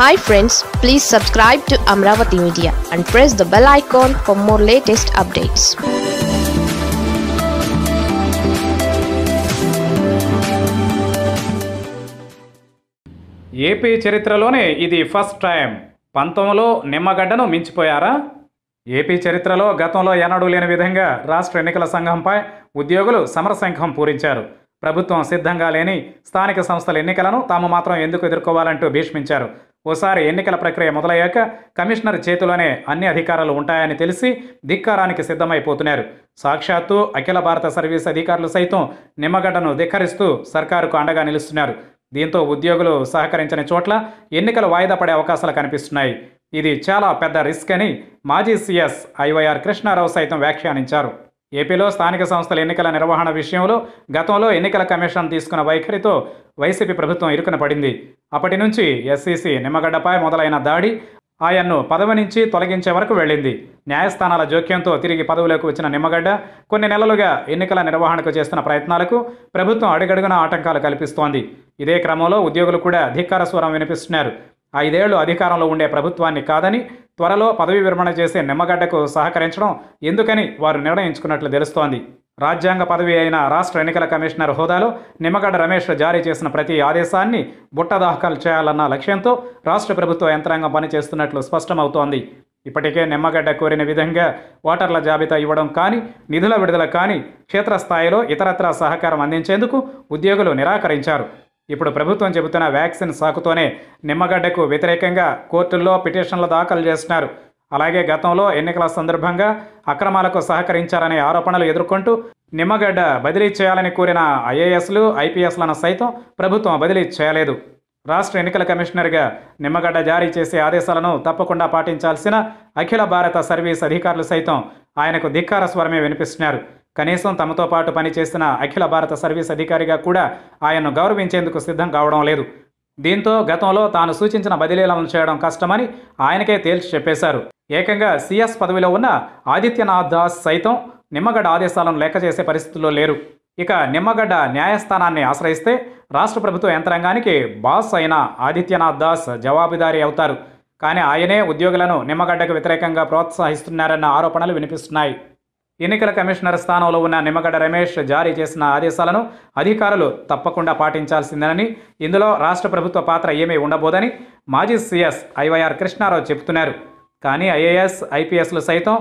hi friends please subscribe to Amaravati media and press the bell icon for more latest updates AP చరిత్రలోనే ఇది first time పంతొమ్మిదిలో నిమ్మగడ్డను మించిపోయారా AP చరిత్రలో గతంలో ఎన్నడూ లేని విధంగా రాష్ట్ర ఎన్నికల సంఘంపై ఉద్యోగులు సమరశంఖం పూరించారు ప్రభుత్వం సిద్ధంగా లేని స్థానిక సంస్థల ఎన్నికలను తాము మాత్రం ఎందుకు ఎదుర్కోవాలంటూ భీష్మించారు ఓసారి ఎన్నికల ప్రక్రియ మొదలయ్యాక కమిషనర్ చేతిలోనే అన్ని అధికారాలు ఉంటాయని తెలిసి ధిక్కారానికి సిద్ధమైపోతున్నారు సాక్షాత్తు అఖిల భారత సర్వీస్ అధికారులు సైతం నిమ్మగడ్డను ధిక్కరిస్తూ సర్కారుకు అండగా నిలుస్తున్నారు దీంతో ఉద్యోగులు సహకరించని చోట్ల ఎన్నికలు వాయిదా పడే అవకాశాలు కనిపిస్తున్నాయి ఇది చాలా పెద్ద రిస్క్ అని మాజీ సీఎస్ ఐవైఆర్ కృష్ణారావు సైతం వ్యాఖ్యానించారు ఏపీలో స్థానిక సంస్థల ఎన్నికల నిర్వహణ విషయంలో గతంలో ఎన్నికల కమిషన్ తీసుకున్న వైఖరితో వైసీపీ ప్రభుత్వం ఇరుకున పడింది అప్పటి నుంచి ఎస్సీసీ నిమ్మగడ్డపై మొదలైన దాడి ఆయన్ను పదవి నుంచి తొలగించే వరకు వెళ్ళింది న్యాయస్థానాల జోక్యంతో తిరిగి పదవులోకి వచ్చిన నిమ్మగడ్డ కొన్ని నెలలుగా ఎన్నికల నిర్వహణకు చేస్తున్న ప్రయత్నాలకు ప్రభుత్వం అడుగడుగున ఆటంకాలు కల్పిస్తోంది ఇదే క్రమంలో ఉద్యోగులు కూడా అధికార స్వరం వినిపిస్తున్నారు ఐదేళ్లు అధికారంలో ఉండే ప్రభుత్వాన్ని కాదని త్వరలో పదవి విరమణ చేసే నిమ్మగడ్డకు సహకరించడం ఎందుకని వారు నిర్ణయించుకున్నట్లు తెలుస్తోంది రాజ్యాంగ పదవి అయిన రాష్ట్ర ఎన్నికల కమిషనర్ హోదాలో నిమ్మగడ్డ రమేష్ జారీ చేసిన ప్రతి ఆదేశాన్ని బుట్ట దాఖలు చేయాలన్న లక్ష్యంతో రాష్ట్ర ప్రభుత్వ యంత్రాంగం పనిచేస్తున్నట్లు స్పష్టమవుతోంది ఇప్పటికే నిమ్మగడ్డ కోరిన విధంగా ఓటర్ల జాబితా ఇవ్వడం కానీ నిధుల విడుదల కానీ క్షేత్రస్థాయిలో ఇతరత్ర సహకారం అందించేందుకు ఉద్యోగులు నిరాకరించారు ఇప్పుడు ప్రభుత్వం చెబుతున్న వ్యాక్సిన్ సాకుతోనే నిమ్మగడ్డకు వ్యతిరేకంగా కోర్టుల్లో పిటిషన్లు దాఖలు చేస్తున్నారు అలాగే గతంలో ఎన్నికల సందర్భంగా అక్రమాలకు సహకరించారనే ఆరోపణలు ఎదుర్కొంటూ నిమ్మగడ్డ బదిలీ చేయాలని కోరిన ఐఏఎస్లు ఐపీఎస్లను సైతం ప్రభుత్వం బదిలీ చేయలేదు రాష్ట్ర ఎన్నికల కమిషనర్గా నిమ్మగడ్డ జారీ చేసే ఆదేశాలను తప్పకుండా పాటించాల్సిన అఖిల భారత సర్వీస్ అధికారులు సైతం ఆయనకు ధిక్కార స్వరమే వినిపిస్తున్నారు కనీసం తమతో పాటు పనిచేసిన అఖిల భారత సర్వీస్ అధికారిగా కూడా ఆయన్ను గౌరవించేందుకు సిద్ధం కావడం లేదు దీంతో గతంలో తాను సూచించిన బదిలీలను చేయడం కష్టమని ఆయనకే తేల్చి చెప్పేశారు ఏకంగా సిఎస్ పదవిలో ఉన్న ఆదిత్యనాథ్ దాస్ సైతం నిమ్మగడ్డ ఆదేశాలను లెక్క చేసే పరిస్థితుల్లో లేరు ఇక నిమ్మగడ్డ న్యాయస్థానాన్ని ఆశ్రయిస్తే రాష్ట్ర ప్రభుత్వ యంత్రాంగానికి బాస్ అయిన ఆదిత్యనాథ్ దాస్ జవాబుదారీ అవుతారు కానీ ఆయనే ఉద్యోగులను నిమ్మగడ్డకు వ్యతిరేకంగా ప్రోత్సహిస్తున్నారన్న ఆరోపణలు వినిపిస్తున్నాయి ఎన్నికల కమిషనర్ స్థానంలో ఉన్న నిమ్మగడ్డ రమేష్ జారీ చేసిన ఆదేశాలను అధికారులు తప్పకుండా పాటించాల్సిందేనని ఇందులో రాష్ట్ర ప్రభుత్వ పాత్ర ఏమీ ఉండబోదని మాజీ సీఎస్ ఐవైఆర్ కృష్ణారావు చెబుతున్నారు కానీ ఐఏఎస్ ఐపీఎస్లు సైతం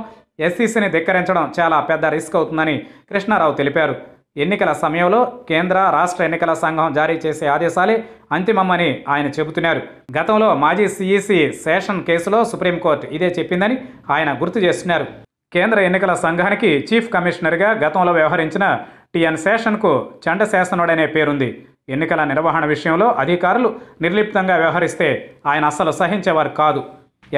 ఎస్సీసీని ధిక్కరించడం చాలా పెద్ద రిస్క్ అవుతుందని కృష్ణారావు తెలిపారు ఎన్నికల సమయంలో కేంద్ర రాష్ట్ర ఎన్నికల సంఘం జారీ చేసే ఆదేశాలే అంతిమమ్మని ఆయన చెబుతున్నారు గతంలో మాజీ సీఈసీ సేషన్ కేసులో సుప్రీంకోర్టు ఇదే చెప్పిందని ఆయన గుర్తు చేస్తున్నారు కేంద్ర ఎన్నికల సంఘానికి చీఫ్ కమిషనర్గా గతంలో వ్యవహరించిన టిఎన్ శేషన్కు చండ శేషనుడనే పేరుంది ఎన్నికల నిర్వహణ విషయంలో అధికారులు నిర్లిప్తంగా వ్యవహరిస్తే ఆయన అస్సలు సహించేవారు కాదు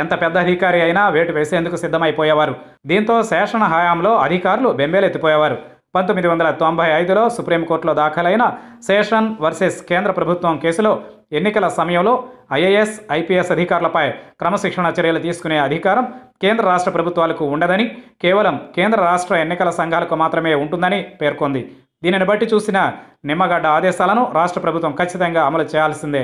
ఎంత పెద్ద అధికారి అయినా వేటు వేసేందుకు సిద్ధమైపోయేవారు దీంతో శేషణ హయాంలో అధికారులు బెంబేలెత్తిపోయేవారు పంతొమ్మిది వందల తొంభై ఐదులో సుప్రీంకోర్టులో దాఖలైన శేషన్ వర్సెస్ కేంద్ర ప్రభుత్వం కేసులో ఎన్నికల సమయంలో ఐఏఎస్ ఐపీఎస్ అధికారులపై క్రమశిక్షణ చర్యలు తీసుకునే అధికారం కేంద్ర రాష్ట్ర ప్రభుత్వాలకు ఉండదని కేవలం కేంద్ర రాష్ట్ర ఎన్నికల సంఘాలకు మాత్రమే ఉంటుందని పేర్కొంది దీనిని బట్టి చూసిన నిమ్మగడ్డ ఆదేశాలను రాష్ట్ర ప్రభుత్వం ఖచ్చితంగా అమలు చేయాల్సిందే